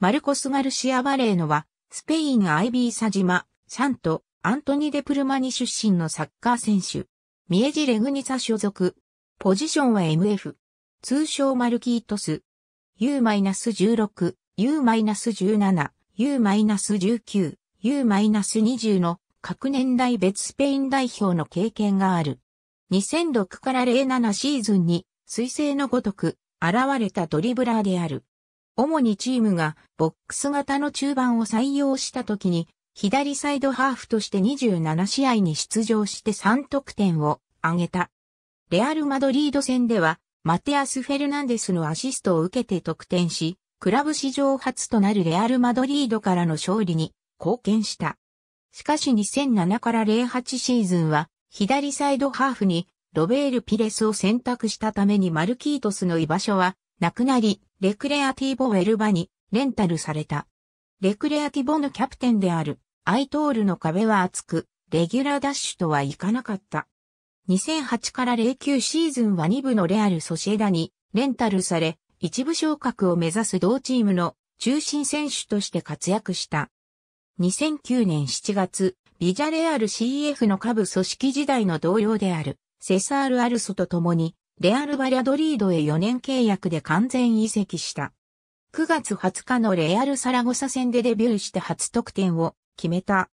マルコス・ガルシア・バレーノは、スペイン・アイビーサ島、サント、アントニ・デ・プルマニ出身のサッカー選手。ミエジ・レグニサ所属。ポジションは MF。通称マルキートス。U-16、U-17、U-19、U-20 の各年代別スペイン代表の経験がある。2006から07シーズンに、彗星のごとく、現れたドリブラーである。主にチームがボックス型の中盤を採用した時に、左サイドハーフとして27試合に出場して3得点を挙げた。レアル・マドリード戦では、マテアス・フェルナンデスのアシストを受けて得点し、クラブ史上初となるレアル・マドリードからの勝利に貢献した。しかし2007から08シーズンは、左サイドハーフにロベール・ピレスを選択したためにマルキートスの居場所は亡くなり、レクレアティボ・ウェルバにレンタルされた。レクレアティボのキャプテンであるアイトールの壁は厚く、レギュラーダッシュとはいかなかった。2008から09シーズンは2部のレアル・ソシエダにレンタルされ、一部昇格を目指す同チームの中心選手として活躍した。2009年7月、ビジャレアル CF の下部組織時代の同僚であるセサール・アルソと共にレアル・バリャドリードへ4年契約で完全移籍した。9月20日のレアル・サラゴサ戦でデビューして初得点を決めた。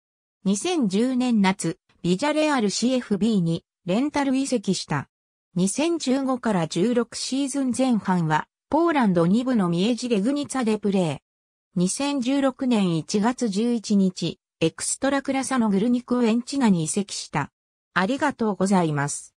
2010年夏、ビジャレアル CFB にレンタル移籍した。2015から16シーズン前半は、ポーランド2部のミエジレグニツァでプレー。2016年1月11日、エクストラクラサのグルニクウエンチナに移籍した。ありがとうございます。